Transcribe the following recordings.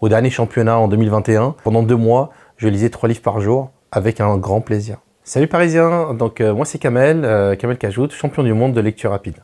au dernier championnat en 2021. Pendant deux mois, je lisais trois livres par jour avec un grand plaisir. Salut Parisiens, donc euh, moi c'est Kamel, euh, Kamel Kajout, champion du monde de lecture rapide.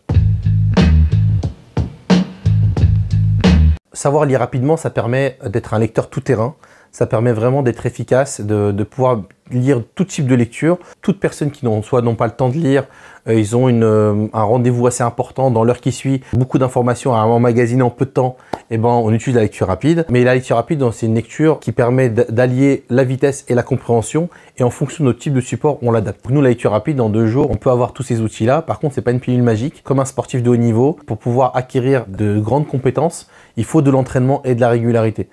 Savoir lire rapidement, ça permet d'être un lecteur tout-terrain, ça permet vraiment d'être efficace, de, pouvoir lire tout type de lecture. Toutes personnes qui n'ont soit n'ont pas le temps de lire, euh, ils ont euh, un rendez-vous assez important dans l'heure qui suit, beaucoup d'informations à emmagasiner en peu de temps, et eh ben on utilise la lecture rapide. Mais la lecture rapide, c'est une lecture qui permet d'allier la vitesse et la compréhension, et en fonction de notre type de support, on l'adapte. Nous, la lecture rapide, en deux jours, on peut avoir tous ces outils-là. Par contre, ce n'est pas une pilule magique. Comme un sportif de haut niveau, pour pouvoir acquérir de grandes compétences, il faut de l'entraînement et de la régularité.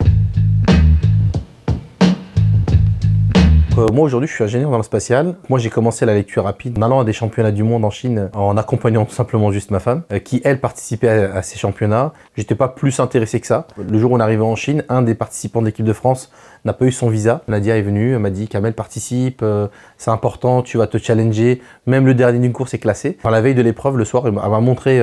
Euh, moi aujourd'hui je suis ingénieur dans le spatial. Moi j'ai commencé la lecture rapide en allant à des championnats du monde en Chine en accompagnant tout simplement juste ma femme euh, qui elle participait à, ces championnats. J'étais pas plus intéressé que ça. Le jour où on arrivait en Chine, un des participants de l'équipe de France n'a pas eu son visa. Nadia est venue, elle m'a dit Kamel participe, euh, c'est important, tu vas te challenger. Même le dernier d'une course est classé. la veille de l'épreuve, le soir, elle m'a montré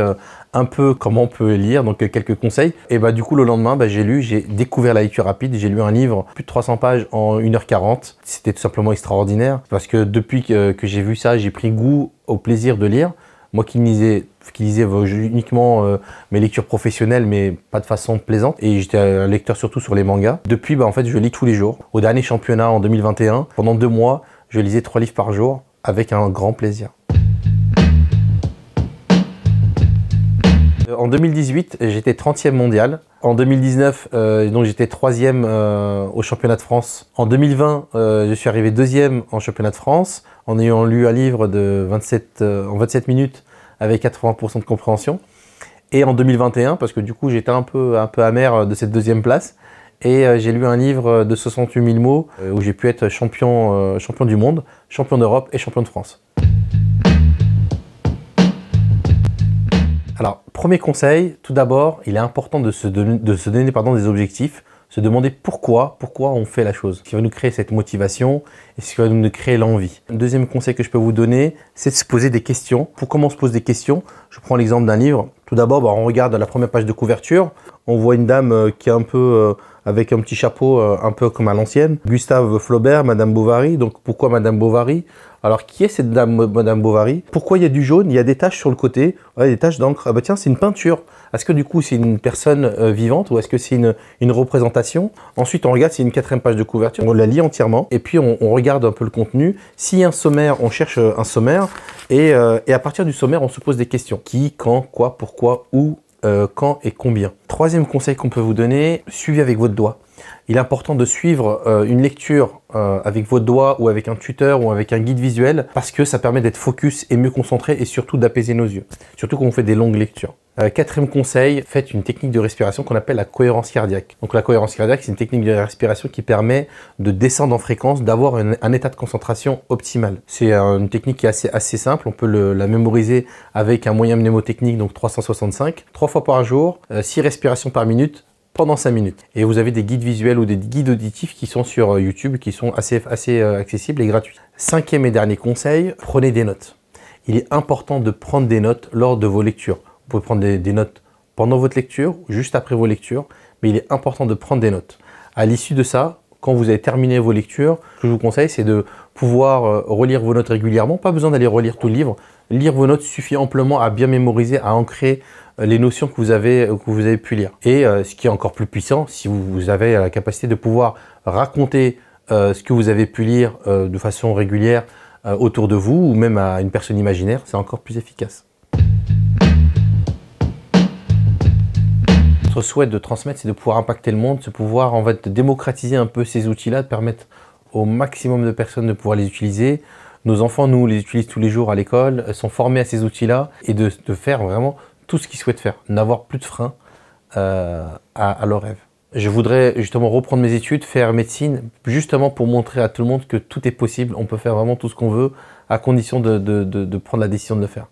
un peu comment on peut lire, donc euh, quelques conseils. Et bah du coup le lendemain, bah, j'ai lu, j'ai découvert la lecture rapide, j'ai lu un livre plus de 300 pages en 1h40. C'était tout simplement extraordinaire parce que depuis euh, que, j'ai vu ça, j'ai pris goût au plaisir de lire. Moi qui lisais, qui lisais uniquement euh, mes lectures professionnelles, mais pas de façon plaisante. Et j'étais un lecteur surtout sur les mangas. Depuis, bah, en fait, je lis tous les jours. Au dernier championnat en 2021, pendant deux mois, je lisais trois livres par jour avec un grand plaisir. En 2018, j'étais 30e mondial. En 2019, euh, donc j'étais 3e euh, au championnat de France. En 2020, euh, je suis arrivé 2e en championnat de France en ayant lu un livre de 27, en 27 minutes avec 80% de compréhension. Et en 2021, parce que du coup j'étais un peu, un peu amer de cette deuxième place, et j'ai lu un livre de 68 000 mots où j'ai pu être champion du monde, champion d'Europe et champion de France. Alors, premier conseil, tout d'abord, il est important de se donner, pardon, des objectifs, se demander pourquoi, pourquoi on fait la chose, ce qui va nous créer cette motivation et ce qui va nous créer l'envie. deuxième conseil que je peux vous donner, c'est de se poser des questions. Pour comment on se pose des questions Je prends l'exemple d'un livre. Tout d'abord, bah, on regarde la première page de couverture, on voit une dame euh, qui est un peu euh, avec un petit chapeau euh, un peu comme à l'ancienne. Gustave Flaubert, Madame Bovary. Donc pourquoi Madame Bovary Alors qui est cette dame, Madame Bovary Pourquoi il y a du jaune Il y a des taches sur le côté, il y a des taches d'encre. Ah bah tiens, c'est une peinture. Est-ce que du coup c'est une personne euh, vivante ou est-ce que c'est une, représentation Ensuite on regarde, c'est une quatrième page de couverture, on la lit entièrement et puis on, regarde un peu le contenu. S'il y a un sommaire, on cherche euh, un sommaire et, et à partir du sommaire on se pose des questions. Qui, quand, quoi, pourquoi, où, euh, quand et combien. Troisième conseil qu'on peut vous donner, suivez avec votre doigt. Il est important de suivre euh, une lecture euh, avec votre doigt ou avec un tuteur ou avec un guide visuel parce que ça permet d'être focus et mieux concentré et surtout d'apaiser nos yeux. Surtout quand on fait des longues lectures. Euh, quatrième conseil, faites une technique de respiration qu'on appelle la cohérence cardiaque. Donc la cohérence cardiaque, c'est une technique de respiration qui permet de descendre en fréquence, d'avoir un, état de concentration optimal. C'est une technique qui est assez, simple, on peut la mémoriser avec un moyen mnémotechnique, donc 365, trois fois par jour, 6 euh, respirations par minute, pendant 5 minutes. Et vous avez des guides visuels ou des guides auditifs qui sont sur euh, YouTube, qui sont assez accessibles et gratuits. Cinquième et dernier conseil, prenez des notes. Il est important de prendre des notes lors de vos lectures. Vous pouvez prendre des, notes pendant votre lecture, juste après vos lectures, mais il est important de prendre des notes. À l'issue de ça, quand vous avez terminé vos lectures, ce que je vous conseille, c'est de pouvoir euh, relire vos notes régulièrement. Pas besoin d'aller relire tout le livre. Lire vos notes suffit amplement à bien mémoriser, à ancrer euh, les notions que vous avez, euh, que vous avez pu lire. Et ce qui est encore plus puissant, si vous, avez la capacité de pouvoir raconter ce que vous avez pu lire de façon régulière autour de vous ou même à une personne imaginaire, c'est encore plus efficace. notre souhait de transmettre, c'est de pouvoir impacter le monde, de pouvoir en fait démocratiser un peu ces outils-là, de permettre au maximum de personnes de pouvoir les utiliser. Nos enfants, nous, les utilisent tous les jours à l'école, sont formés à ces outils-là et de, faire vraiment tout ce qu'ils souhaitent faire, n'avoir plus de frein euh, à, leurs rêves. Je voudrais justement reprendre mes études, faire médecine, justement pour montrer à tout le monde que tout est possible, on peut faire vraiment tout ce qu'on veut, à condition de prendre la décision de le faire.